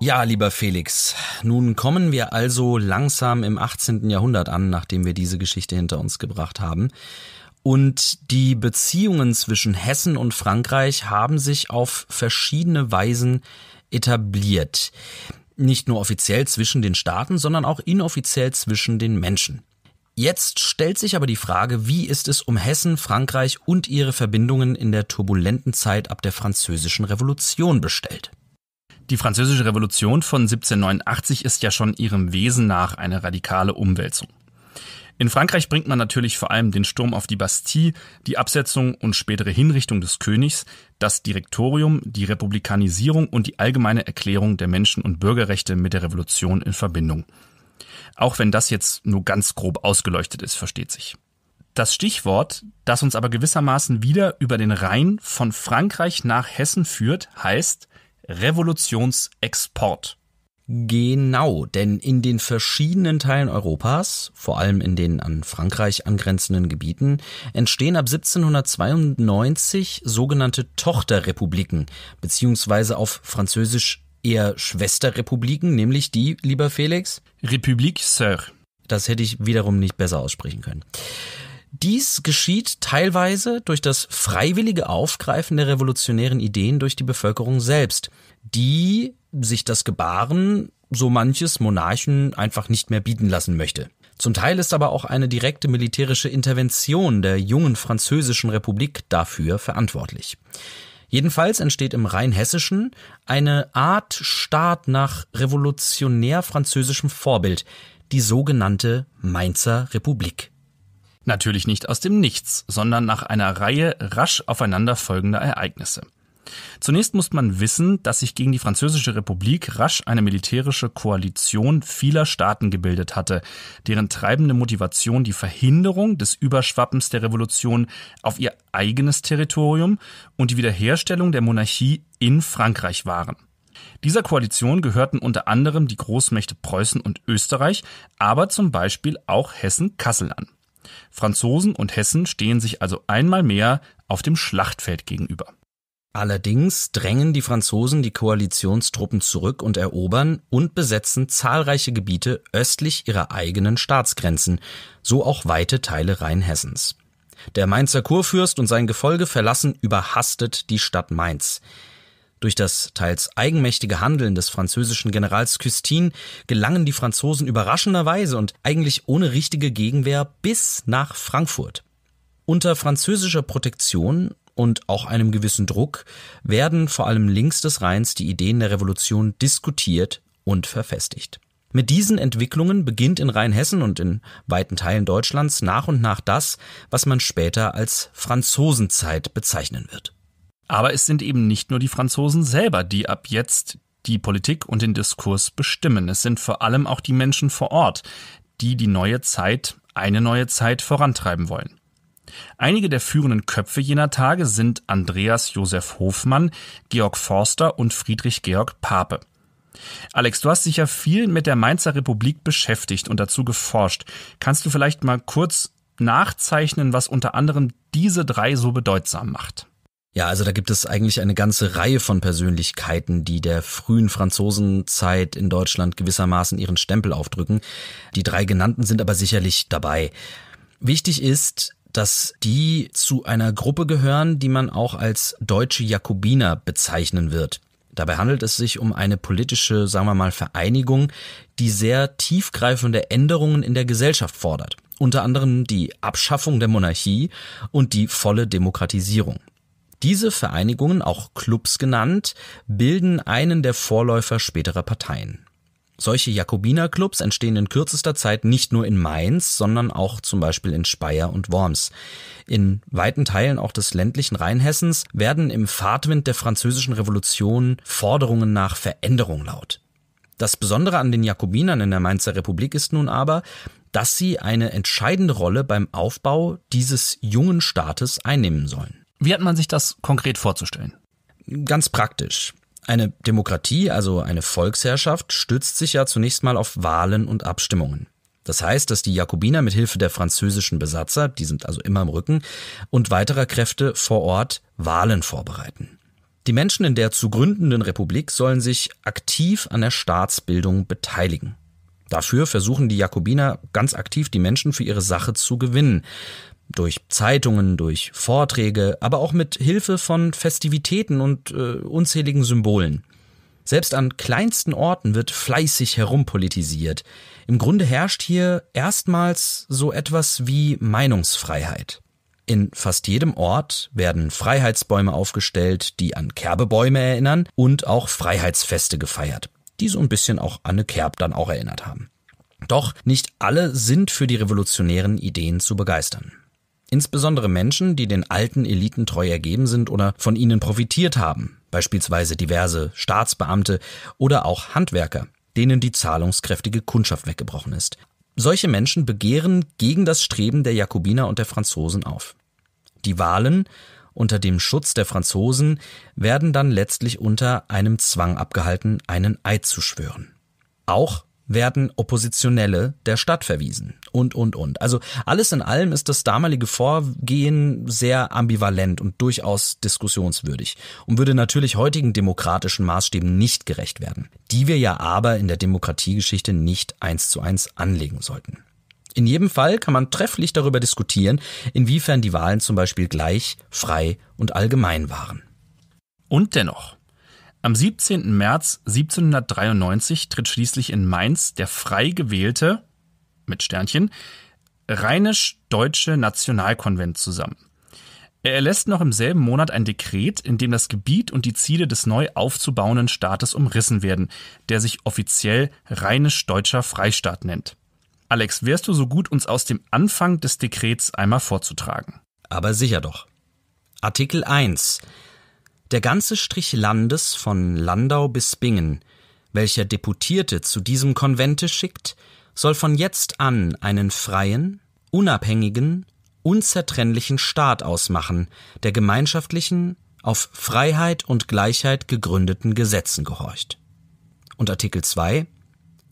Ja, lieber Felix, nun kommen wir also langsam im 18. Jahrhundert an, nachdem wir diese Geschichte hinter uns gebracht haben. Und die Beziehungen zwischen Hessen und Frankreich haben sich auf verschiedene Weisen etabliert. Nicht nur offiziell zwischen den Staaten, sondern auch inoffiziell zwischen den Menschen. Jetzt stellt sich aber die Frage, wie ist es um Hessen, Frankreich und ihre Verbindungen in der turbulenten Zeit ab der Französischen Revolution bestellt? Die Französische Revolution von 1789 ist ja schon ihrem Wesen nach eine radikale Umwälzung. In Frankreich bringt man natürlich vor allem den Sturm auf die Bastille, die Absetzung und spätere Hinrichtung des Königs, das Direktorium, die Republikanisierung und die allgemeine Erklärung der Menschen- und Bürgerrechte mit der Revolution in Verbindung. Auch wenn das jetzt nur ganz grob ausgeleuchtet ist, versteht sich. Das Stichwort, das uns aber gewissermaßen wieder über den Rhein von Frankreich nach Hessen führt, heißt Revolutionsexport. Genau, denn in den verschiedenen Teilen Europas, vor allem in den an Frankreich angrenzenden Gebieten, entstehen ab 1792 sogenannte Tochterrepubliken, beziehungsweise auf Französisch eher Schwesterrepubliken, nämlich die, lieber Felix? République Sœur. Das hätte ich wiederum nicht besser aussprechen können. Dies geschieht teilweise durch das freiwillige Aufgreifen der revolutionären Ideen durch die Bevölkerung selbst, die sich das Gebaren so manches Monarchen einfach nicht mehr bieten lassen möchte. Zum Teil ist aber auch eine direkte militärische Intervention der jungen französischen Republik dafür verantwortlich. Jedenfalls entsteht im Rheinhessischen eine Art Staat nach revolutionär französischem Vorbild, die sogenannte Mainzer Republik. Natürlich nicht aus dem Nichts, sondern nach einer Reihe rasch aufeinanderfolgender Ereignisse. Zunächst muss man wissen, dass sich gegen die Französische Republik rasch eine militärische Koalition vieler Staaten gebildet hatte, deren treibende Motivation die Verhinderung des Überschwappens der Revolution auf ihr eigenes Territorium und die Wiederherstellung der Monarchie in Frankreich waren. Dieser Koalition gehörten unter anderem die Großmächte Preußen und Österreich, aber zum Beispiel auch Hessen-Kassel an. Franzosen und Hessen stehen sich also einmal mehr auf dem Schlachtfeld gegenüber. Allerdings drängen die Franzosen die Koalitionstruppen zurück und erobern und besetzen zahlreiche Gebiete östlich ihrer eigenen Staatsgrenzen, so auch weite Teile Rheinhessens. Der Mainzer Kurfürst und sein Gefolge verlassen überhastet die Stadt Mainz. Durch das teils eigenmächtige Handeln des französischen Generals Custine gelangen die Franzosen überraschenderweise und eigentlich ohne richtige Gegenwehr bis nach Frankfurt. Unter französischer Protektion und auch einem gewissen Druck werden vor allem links des Rheins die Ideen der Revolution diskutiert und verfestigt. Mit diesen Entwicklungen beginnt in Rheinhessen und in weiten Teilen Deutschlands nach und nach das, was man später als Franzosenzeit bezeichnen wird. Aber es sind eben nicht nur die Franzosen selber, die ab jetzt die Politik und den Diskurs bestimmen. Es sind vor allem auch die Menschen vor Ort, die die neue Zeit, eine neue Zeit vorantreiben wollen. Einige der führenden Köpfe jener Tage sind Andreas Josef Hofmann, Georg Forster und Friedrich Georg Pape. Alex, du hast dich ja viel mit der Mainzer Republik beschäftigt und dazu geforscht. Kannst du vielleicht mal kurz nachzeichnen, was unter anderem diese drei so bedeutsam macht? Ja, also da gibt es eigentlich eine ganze Reihe von Persönlichkeiten, die der frühen Franzosenzeit in Deutschland gewissermaßen ihren Stempel aufdrücken. Die drei genannten sind aber sicherlich dabei. Wichtig ist, dass die zu einer Gruppe gehören, die man auch als deutsche Jakobiner bezeichnen wird. Dabei handelt es sich um eine politische, sagen wir mal, Vereinigung, die sehr tiefgreifende Änderungen in der Gesellschaft fordert. Unter anderem die Abschaffung der Monarchie und die volle Demokratisierung. Diese Vereinigungen, auch Clubs genannt, bilden einen der Vorläufer späterer Parteien. Solche Jakobinerclubs entstehen in kürzester Zeit nicht nur in Mainz, sondern auch zum Beispiel in Speyer und Worms. In weiten Teilen auch des ländlichen Rheinhessens werden im Fahrtwind der französischen Revolution Forderungen nach Veränderung laut. Das Besondere an den Jakobinern in der Mainzer Republik ist nun aber, dass sie eine entscheidende Rolle beim Aufbau dieses jungen Staates einnehmen sollen. Wie hat man sich das konkret vorzustellen? Ganz praktisch. Eine Demokratie, also eine Volksherrschaft, stützt sich ja zunächst mal auf Wahlen und Abstimmungen. Das heißt, dass die Jakobiner mit Hilfe der französischen Besatzer, die sind also immer im Rücken, und weiterer Kräfte vor Ort Wahlen vorbereiten. Die Menschen in der zu gründenden Republik sollen sich aktiv an der Staatsbildung beteiligen. Dafür versuchen die Jakobiner ganz aktiv die Menschen für ihre Sache zu gewinnen durch Zeitungen, durch Vorträge, aber auch mit Hilfe von Festivitäten und äh, unzähligen Symbolen. Selbst an kleinsten Orten wird fleißig herumpolitisiert. Im Grunde herrscht hier erstmals so etwas wie Meinungsfreiheit. In fast jedem Ort werden Freiheitsbäume aufgestellt, die an Kerbebäume erinnern und auch Freiheitsfeste gefeiert, die so ein bisschen auch Anne Kerb dann auch erinnert haben. Doch nicht alle sind für die revolutionären Ideen zu begeistern. Insbesondere Menschen, die den alten Eliten treu ergeben sind oder von ihnen profitiert haben, beispielsweise diverse Staatsbeamte oder auch Handwerker, denen die zahlungskräftige Kundschaft weggebrochen ist. Solche Menschen begehren gegen das Streben der Jakobiner und der Franzosen auf. Die Wahlen unter dem Schutz der Franzosen werden dann letztlich unter einem Zwang abgehalten, einen Eid zu schwören. Auch werden Oppositionelle der Stadt verwiesen und, und, und. Also alles in allem ist das damalige Vorgehen sehr ambivalent und durchaus diskussionswürdig und würde natürlich heutigen demokratischen Maßstäben nicht gerecht werden, die wir ja aber in der Demokratiegeschichte nicht eins zu eins anlegen sollten. In jedem Fall kann man trefflich darüber diskutieren, inwiefern die Wahlen zum Beispiel gleich, frei und allgemein waren. Und dennoch, am 17. März 1793 tritt schließlich in Mainz der frei gewählte, mit Sternchen, Rheinisch-Deutsche Nationalkonvent zusammen. Er erlässt noch im selben Monat ein Dekret, in dem das Gebiet und die Ziele des neu aufzubauenden Staates umrissen werden, der sich offiziell Rheinisch-Deutscher Freistaat nennt. Alex, wärst du so gut, uns aus dem Anfang des Dekrets einmal vorzutragen? Aber sicher doch. Artikel 1 der ganze Strich Landes von Landau bis Bingen, welcher Deputierte zu diesem Konvente schickt, soll von jetzt an einen freien, unabhängigen, unzertrennlichen Staat ausmachen, der gemeinschaftlichen, auf Freiheit und Gleichheit gegründeten Gesetzen gehorcht. Und Artikel 2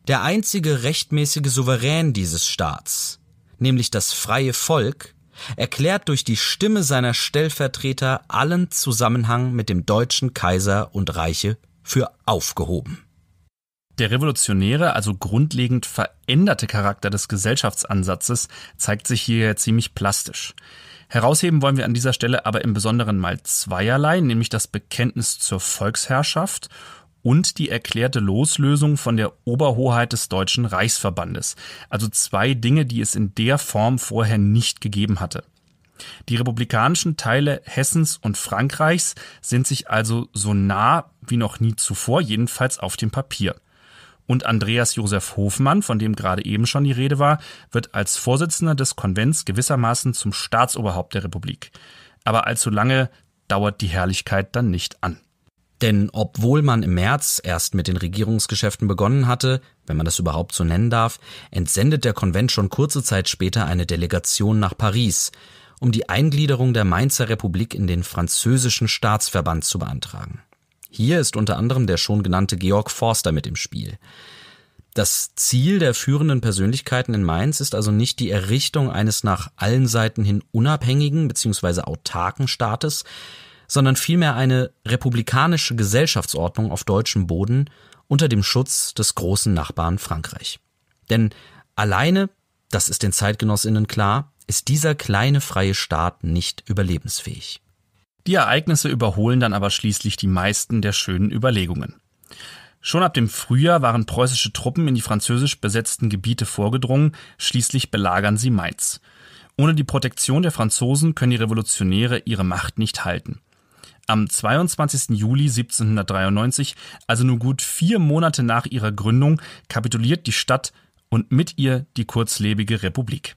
Der einzige rechtmäßige Souverän dieses Staats, nämlich das freie Volk, erklärt durch die Stimme seiner Stellvertreter allen Zusammenhang mit dem deutschen Kaiser und Reiche für aufgehoben. Der revolutionäre, also grundlegend veränderte Charakter des Gesellschaftsansatzes zeigt sich hier ziemlich plastisch. Herausheben wollen wir an dieser Stelle aber im Besonderen mal zweierlei, nämlich das Bekenntnis zur Volksherrschaft und die erklärte Loslösung von der Oberhoheit des Deutschen Reichsverbandes. Also zwei Dinge, die es in der Form vorher nicht gegeben hatte. Die republikanischen Teile Hessens und Frankreichs sind sich also so nah wie noch nie zuvor, jedenfalls auf dem Papier. Und Andreas Josef Hofmann, von dem gerade eben schon die Rede war, wird als Vorsitzender des Konvents gewissermaßen zum Staatsoberhaupt der Republik. Aber allzu lange dauert die Herrlichkeit dann nicht an. Denn obwohl man im März erst mit den Regierungsgeschäften begonnen hatte, wenn man das überhaupt so nennen darf, entsendet der Konvent schon kurze Zeit später eine Delegation nach Paris, um die Eingliederung der Mainzer Republik in den französischen Staatsverband zu beantragen. Hier ist unter anderem der schon genannte Georg Forster mit im Spiel. Das Ziel der führenden Persönlichkeiten in Mainz ist also nicht die Errichtung eines nach allen Seiten hin unabhängigen bzw. autarken Staates, sondern vielmehr eine republikanische Gesellschaftsordnung auf deutschem Boden unter dem Schutz des großen Nachbarn Frankreich. Denn alleine, das ist den Zeitgenossinnen klar, ist dieser kleine freie Staat nicht überlebensfähig. Die Ereignisse überholen dann aber schließlich die meisten der schönen Überlegungen. Schon ab dem Frühjahr waren preußische Truppen in die französisch besetzten Gebiete vorgedrungen, schließlich belagern sie Mainz. Ohne die Protektion der Franzosen können die Revolutionäre ihre Macht nicht halten. Am 22. Juli 1793, also nur gut vier Monate nach ihrer Gründung, kapituliert die Stadt und mit ihr die kurzlebige Republik.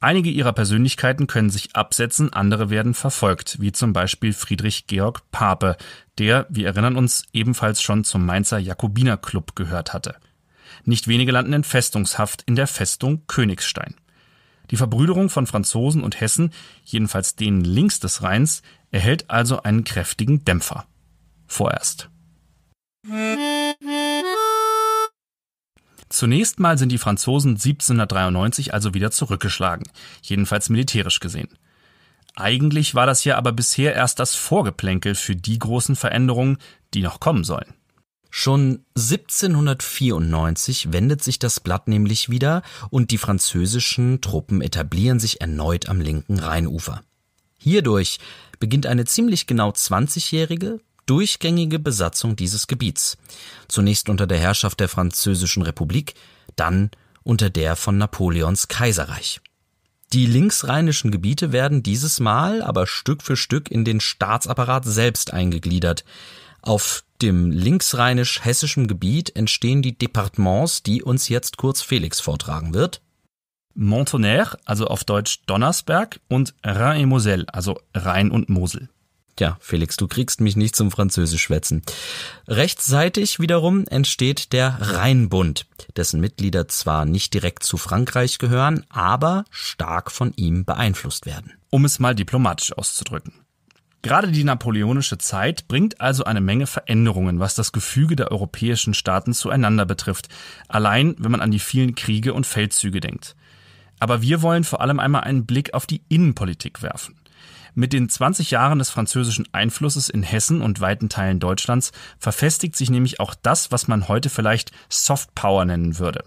Einige ihrer Persönlichkeiten können sich absetzen, andere werden verfolgt, wie zum Beispiel Friedrich Georg Pape, der, wir erinnern uns, ebenfalls schon zum Mainzer Jakobinerclub gehört hatte. Nicht wenige landen in Festungshaft in der Festung Königstein. Die Verbrüderung von Franzosen und Hessen, jedenfalls denen links des Rheins, erhält also einen kräftigen Dämpfer. Vorerst. Zunächst mal sind die Franzosen 1793 also wieder zurückgeschlagen, jedenfalls militärisch gesehen. Eigentlich war das ja aber bisher erst das Vorgeplänkel für die großen Veränderungen, die noch kommen sollen. Schon 1794 wendet sich das Blatt nämlich wieder und die französischen Truppen etablieren sich erneut am linken Rheinufer. Hierdurch beginnt eine ziemlich genau 20-jährige, durchgängige Besatzung dieses Gebiets. Zunächst unter der Herrschaft der Französischen Republik, dann unter der von Napoleons Kaiserreich. Die linksrheinischen Gebiete werden dieses Mal aber Stück für Stück in den Staatsapparat selbst eingegliedert. Auf dem linksrheinisch-hessischen Gebiet entstehen die Departements, die uns jetzt kurz Felix vortragen wird. Montonnerre, also auf Deutsch Donnersberg, und Rhin et Moselle, also Rhein und Mosel. Ja, Felix, du kriegst mich nicht zum Französisch schwätzen. Rechtsseitig wiederum entsteht der Rheinbund, dessen Mitglieder zwar nicht direkt zu Frankreich gehören, aber stark von ihm beeinflusst werden. Um es mal diplomatisch auszudrücken. Gerade die napoleonische Zeit bringt also eine Menge Veränderungen, was das Gefüge der europäischen Staaten zueinander betrifft, allein wenn man an die vielen Kriege und Feldzüge denkt. Aber wir wollen vor allem einmal einen Blick auf die Innenpolitik werfen. Mit den 20 Jahren des französischen Einflusses in Hessen und weiten Teilen Deutschlands verfestigt sich nämlich auch das, was man heute vielleicht Soft Power nennen würde.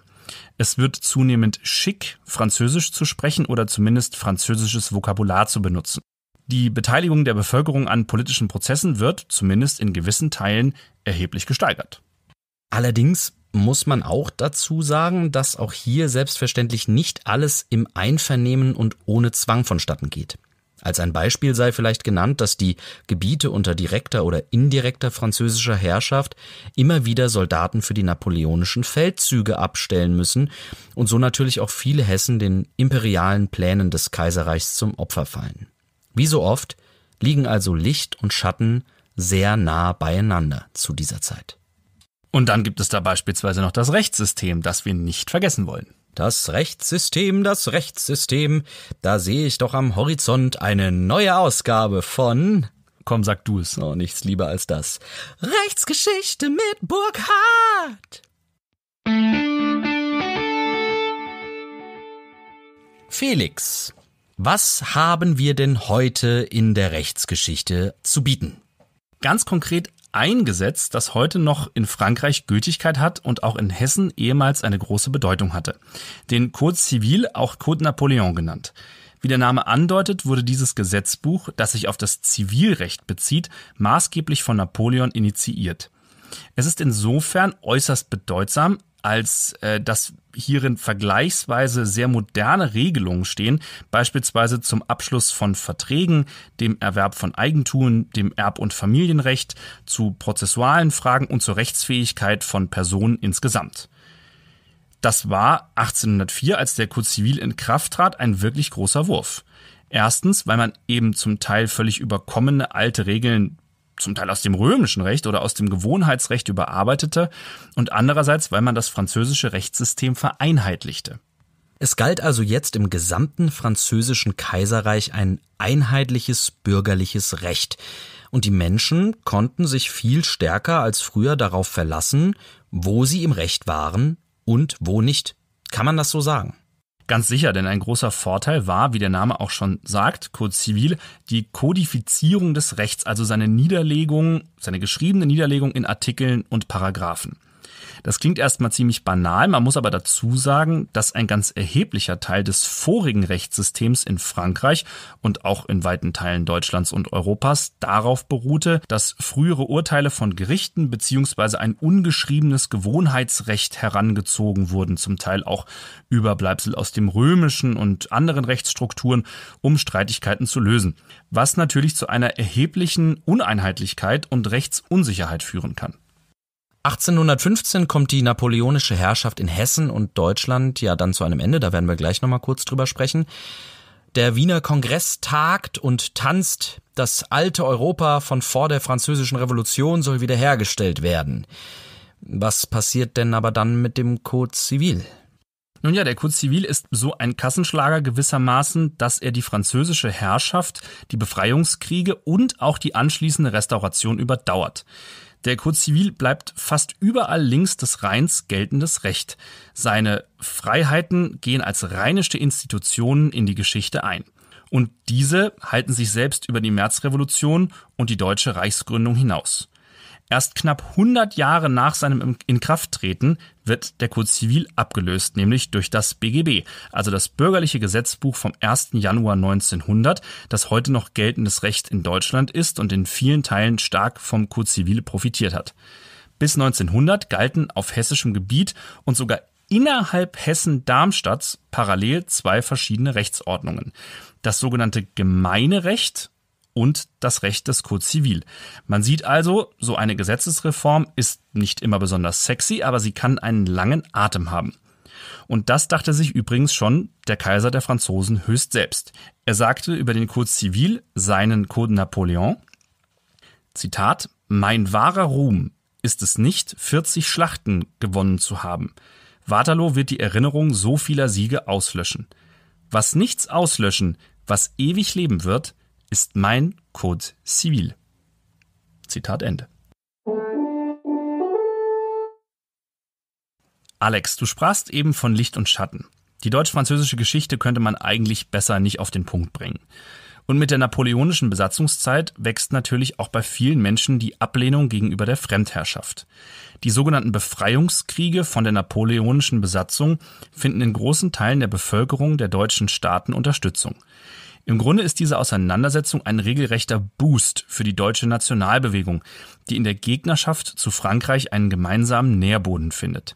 Es wird zunehmend schick, Französisch zu sprechen oder zumindest französisches Vokabular zu benutzen. Die Beteiligung der Bevölkerung an politischen Prozessen wird, zumindest in gewissen Teilen, erheblich gesteigert. Allerdings muss man auch dazu sagen, dass auch hier selbstverständlich nicht alles im Einvernehmen und ohne Zwang vonstatten geht. Als ein Beispiel sei vielleicht genannt, dass die Gebiete unter direkter oder indirekter französischer Herrschaft immer wieder Soldaten für die napoleonischen Feldzüge abstellen müssen und so natürlich auch viele Hessen den imperialen Plänen des Kaiserreichs zum Opfer fallen. Wie so oft liegen also Licht und Schatten sehr nah beieinander zu dieser Zeit. Und dann gibt es da beispielsweise noch das Rechtssystem, das wir nicht vergessen wollen. Das Rechtssystem, das Rechtssystem. Da sehe ich doch am Horizont eine neue Ausgabe von. Komm, sag du es. Oh, nichts lieber als das. Rechtsgeschichte mit Burkhardt. Felix, was haben wir denn heute in der Rechtsgeschichte zu bieten? Ganz konkret ein Gesetz, das heute noch in Frankreich Gültigkeit hat und auch in Hessen ehemals eine große Bedeutung hatte. Den Code Civil, auch Code Napoleon genannt. Wie der Name andeutet, wurde dieses Gesetzbuch, das sich auf das Zivilrecht bezieht, maßgeblich von Napoleon initiiert. Es ist insofern äußerst bedeutsam, als äh, dass hierin vergleichsweise sehr moderne Regelungen stehen, beispielsweise zum Abschluss von Verträgen, dem Erwerb von Eigentum, dem Erb- und Familienrecht, zu prozessualen Fragen und zur Rechtsfähigkeit von Personen insgesamt. Das war 1804, als der Code Zivil in Kraft trat, ein wirklich großer Wurf. Erstens, weil man eben zum Teil völlig überkommene alte Regeln zum Teil aus dem römischen Recht oder aus dem Gewohnheitsrecht überarbeitete und andererseits, weil man das französische Rechtssystem vereinheitlichte. Es galt also jetzt im gesamten französischen Kaiserreich ein einheitliches bürgerliches Recht, und die Menschen konnten sich viel stärker als früher darauf verlassen, wo sie im Recht waren und wo nicht. Kann man das so sagen? Ganz sicher, denn ein großer Vorteil war, wie der Name auch schon sagt, kurz zivil, die Kodifizierung des Rechts, also seine Niederlegung, seine geschriebene Niederlegung in Artikeln und Paragraphen. Das klingt erstmal ziemlich banal, man muss aber dazu sagen, dass ein ganz erheblicher Teil des vorigen Rechtssystems in Frankreich und auch in weiten Teilen Deutschlands und Europas darauf beruhte, dass frühere Urteile von Gerichten bzw. ein ungeschriebenes Gewohnheitsrecht herangezogen wurden, zum Teil auch Überbleibsel aus dem römischen und anderen Rechtsstrukturen, um Streitigkeiten zu lösen, was natürlich zu einer erheblichen Uneinheitlichkeit und Rechtsunsicherheit führen kann. 1815 kommt die napoleonische Herrschaft in Hessen und Deutschland ja dann zu einem Ende, da werden wir gleich nochmal kurz drüber sprechen. Der Wiener Kongress tagt und tanzt, das alte Europa von vor der französischen Revolution soll wiederhergestellt werden. Was passiert denn aber dann mit dem Code Civil? Nun ja, der Code Civil ist so ein Kassenschlager gewissermaßen, dass er die französische Herrschaft, die Befreiungskriege und auch die anschließende Restauration überdauert. Der Code Zivil bleibt fast überall links des Rheins geltendes Recht. Seine Freiheiten gehen als rheinische Institutionen in die Geschichte ein. Und diese halten sich selbst über die Märzrevolution und die deutsche Reichsgründung hinaus. Erst knapp 100 Jahre nach seinem Inkrafttreten wird der Code Zivil abgelöst, nämlich durch das BGB, also das bürgerliche Gesetzbuch vom 1. Januar 1900, das heute noch geltendes Recht in Deutschland ist und in vielen Teilen stark vom Code Zivil profitiert hat. Bis 1900 galten auf hessischem Gebiet und sogar innerhalb Hessen-Darmstadts parallel zwei verschiedene Rechtsordnungen. Das sogenannte Gemeine Recht und das Recht des Code Civil. Man sieht also, so eine Gesetzesreform ist nicht immer besonders sexy, aber sie kann einen langen Atem haben. Und das dachte sich übrigens schon der Kaiser der Franzosen höchst selbst. Er sagte über den Code Civil, seinen Code Napoleon, Zitat, mein wahrer Ruhm ist es nicht, 40 Schlachten gewonnen zu haben. Waterloo wird die Erinnerung so vieler Siege auslöschen. Was nichts auslöschen, was ewig leben wird, ist mein Code Civil. Zitat Ende. Alex, du sprachst eben von Licht und Schatten. Die deutsch-französische Geschichte könnte man eigentlich besser nicht auf den Punkt bringen. Und mit der napoleonischen Besatzungszeit wächst natürlich auch bei vielen Menschen die Ablehnung gegenüber der Fremdherrschaft. Die sogenannten Befreiungskriege von der napoleonischen Besatzung finden in großen Teilen der Bevölkerung der deutschen Staaten Unterstützung. Im Grunde ist diese Auseinandersetzung ein regelrechter Boost für die deutsche Nationalbewegung, die in der Gegnerschaft zu Frankreich einen gemeinsamen Nährboden findet.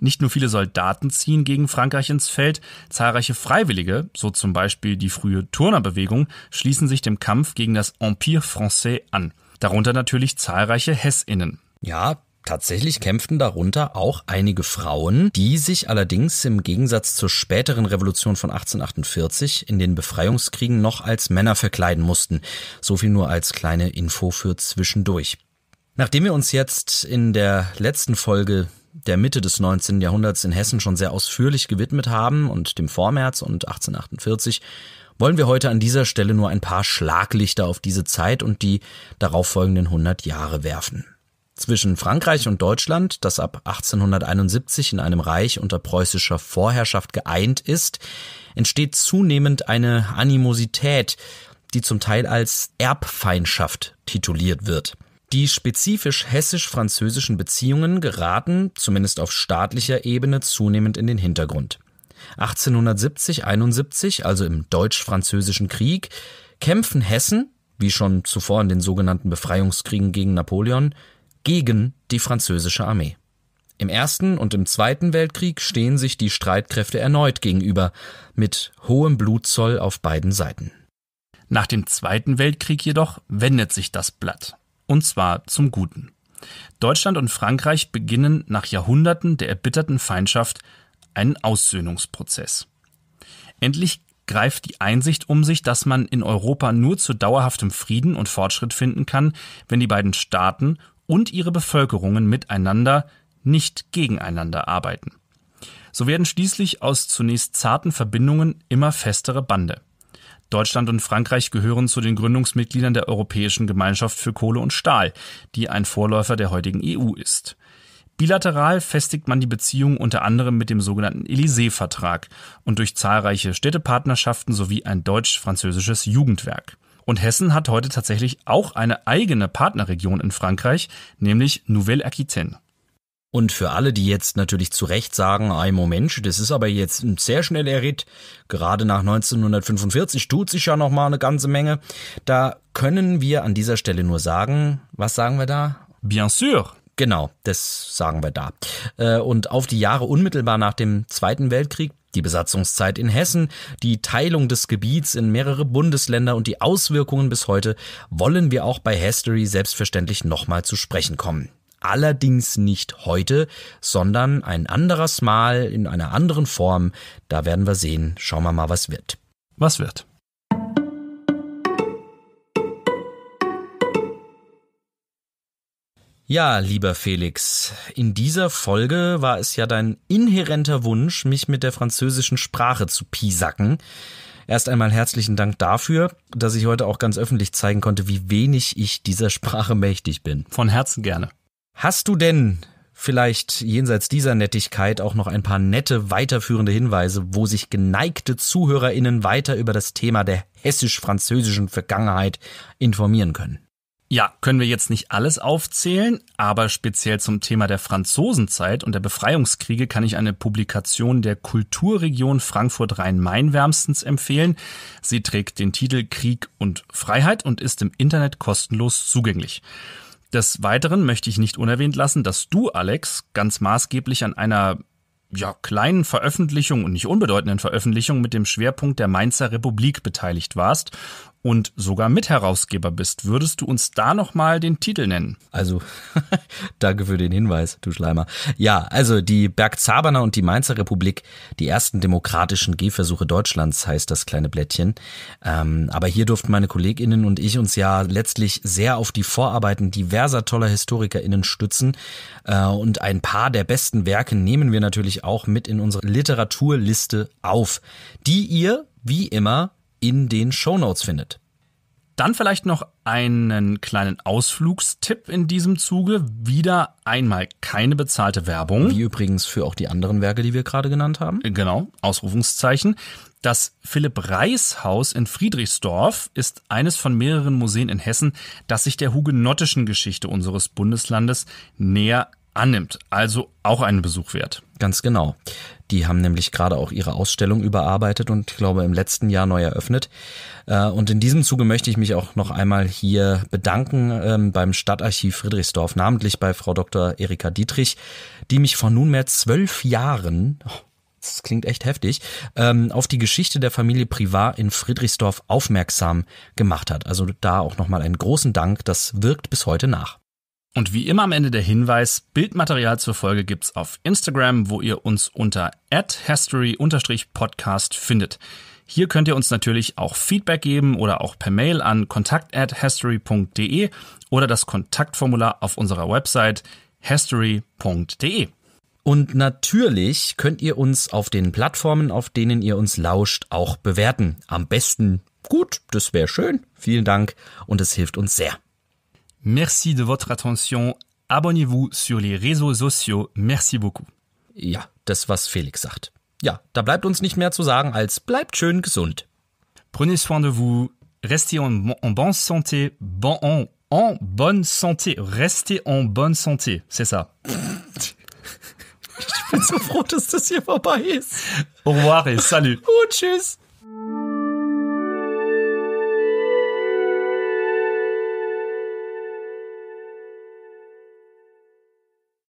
Nicht nur viele Soldaten ziehen gegen Frankreich ins Feld, zahlreiche Freiwillige, so zum Beispiel die frühe Turnerbewegung, schließen sich dem Kampf gegen das Empire français an. Darunter natürlich zahlreiche Hessinnen. Ja, Tatsächlich kämpften darunter auch einige Frauen, die sich allerdings im Gegensatz zur späteren Revolution von 1848 in den Befreiungskriegen noch als Männer verkleiden mussten. So viel nur als kleine Info für zwischendurch. Nachdem wir uns jetzt in der letzten Folge der Mitte des 19. Jahrhunderts in Hessen schon sehr ausführlich gewidmet haben und dem Vormärz und 1848, wollen wir heute an dieser Stelle nur ein paar Schlaglichter auf diese Zeit und die darauffolgenden 100 Jahre werfen. Zwischen Frankreich und Deutschland, das ab 1871 in einem Reich unter preußischer Vorherrschaft geeint ist, entsteht zunehmend eine Animosität, die zum Teil als Erbfeindschaft tituliert wird. Die spezifisch hessisch-französischen Beziehungen geraten, zumindest auf staatlicher Ebene, zunehmend in den Hintergrund. 1870-71, also im Deutsch-Französischen Krieg, kämpfen Hessen, wie schon zuvor in den sogenannten Befreiungskriegen gegen Napoleon, gegen die französische Armee. Im Ersten und im Zweiten Weltkrieg stehen sich die Streitkräfte erneut gegenüber, mit hohem Blutzoll auf beiden Seiten. Nach dem Zweiten Weltkrieg jedoch wendet sich das Blatt, und zwar zum Guten. Deutschland und Frankreich beginnen nach Jahrhunderten der erbitterten Feindschaft einen Aussöhnungsprozess. Endlich greift die Einsicht um sich, dass man in Europa nur zu dauerhaftem Frieden und Fortschritt finden kann, wenn die beiden Staaten und ihre Bevölkerungen miteinander, nicht gegeneinander arbeiten. So werden schließlich aus zunächst zarten Verbindungen immer festere Bande. Deutschland und Frankreich gehören zu den Gründungsmitgliedern der Europäischen Gemeinschaft für Kohle und Stahl, die ein Vorläufer der heutigen EU ist. Bilateral festigt man die Beziehungen unter anderem mit dem sogenannten Élysée-Vertrag und durch zahlreiche Städtepartnerschaften sowie ein deutsch-französisches Jugendwerk. Und Hessen hat heute tatsächlich auch eine eigene Partnerregion in Frankreich, nämlich Nouvelle-Aquitaine. Und für alle, die jetzt natürlich zu Recht sagen, ein Moment, das ist aber jetzt ein sehr schneller Ritt, gerade nach 1945 tut sich ja noch mal eine ganze Menge, da können wir an dieser Stelle nur sagen, was sagen wir da? Bien sûr. Genau, das sagen wir da. Äh, und auf die Jahre unmittelbar nach dem Zweiten Weltkrieg die Besatzungszeit in Hessen, die Teilung des Gebiets in mehrere Bundesländer und die Auswirkungen bis heute wollen wir auch bei History selbstverständlich nochmal zu sprechen kommen. Allerdings nicht heute, sondern ein anderes Mal in einer anderen Form. Da werden wir sehen. Schauen wir mal, was wird. Was wird? Ja, lieber Felix, in dieser Folge war es ja dein inhärenter Wunsch, mich mit der französischen Sprache zu piesacken. Erst einmal herzlichen Dank dafür, dass ich heute auch ganz öffentlich zeigen konnte, wie wenig ich dieser Sprache mächtig bin. Von Herzen gerne. Hast du denn vielleicht jenseits dieser Nettigkeit auch noch ein paar nette weiterführende Hinweise, wo sich geneigte Zuhörerinnen weiter über das Thema der hessisch-französischen Vergangenheit informieren können? Ja, können wir jetzt nicht alles aufzählen, aber speziell zum Thema der Franzosenzeit und der Befreiungskriege kann ich eine Publikation der Kulturregion Frankfurt-Rhein-Main wärmstens empfehlen. Sie trägt den Titel Krieg und Freiheit und ist im Internet kostenlos zugänglich. Des Weiteren möchte ich nicht unerwähnt lassen, dass du, Alex, ganz maßgeblich an einer ja, kleinen Veröffentlichung und nicht unbedeutenden Veröffentlichung mit dem Schwerpunkt der Mainzer Republik beteiligt warst und sogar Mitherausgeber bist. Würdest du uns da nochmal den Titel nennen? Also, danke für den Hinweis, du Schleimer. Ja, also die Bergzaberner und die Mainzer Republik, die ersten demokratischen Gehversuche Deutschlands heißt das kleine Blättchen. Ähm, aber hier durften meine KollegInnen und ich uns ja letztlich sehr auf die Vorarbeiten diverser toller HistorikerInnen stützen. Äh, und ein paar der besten Werke nehmen wir natürlich auch mit in unsere Literaturliste auf, die ihr, wie immer, in den Shownotes findet. Dann vielleicht noch einen kleinen Ausflugstipp in diesem Zuge. Wieder einmal keine bezahlte Werbung. Wie übrigens für auch die anderen Werke, die wir gerade genannt haben. Genau, Ausrufungszeichen. Das Philipp Reis Haus in Friedrichsdorf ist eines von mehreren Museen in Hessen, das sich der hugenottischen Geschichte unseres Bundeslandes näher annimmt. Also auch einen Besuch wert. Ganz genau. Die haben nämlich gerade auch ihre Ausstellung überarbeitet und ich glaube im letzten Jahr neu eröffnet. Äh, und in diesem Zuge möchte ich mich auch noch einmal hier bedanken ähm, beim Stadtarchiv Friedrichsdorf, namentlich bei Frau Dr. Erika Dietrich, die mich vor nunmehr zwölf Jahren, oh, das klingt echt heftig, ähm, auf die Geschichte der Familie Privat in Friedrichsdorf aufmerksam gemacht hat. Also da auch nochmal einen großen Dank, das wirkt bis heute nach. Und wie immer am Ende der Hinweis, Bildmaterial zur Folge gibt's auf Instagram, wo ihr uns unter adhastory-podcast findet. Hier könnt ihr uns natürlich auch Feedback geben oder auch per Mail an kontakt@history.de oder das Kontaktformular auf unserer Website history.de. Und natürlich könnt ihr uns auf den Plattformen, auf denen ihr uns lauscht, auch bewerten. Am besten gut, das wäre schön. Vielen Dank und es hilft uns sehr. Merci de votre attention. Abonnez-vous sur les réseaux sociaux. Merci beaucoup. Ja, das, was Felix sagt. Ja, da bleibt uns nicht mehr zu sagen als bleibt schön gesund. Prenez soin de vous. Restez en, bonne santé. Bon, en, en bonne santé. Restez en bonne santé. C'est ça. Je suis so froh, dass das hier vorbei Au revoir et salut. Oh, tschüss.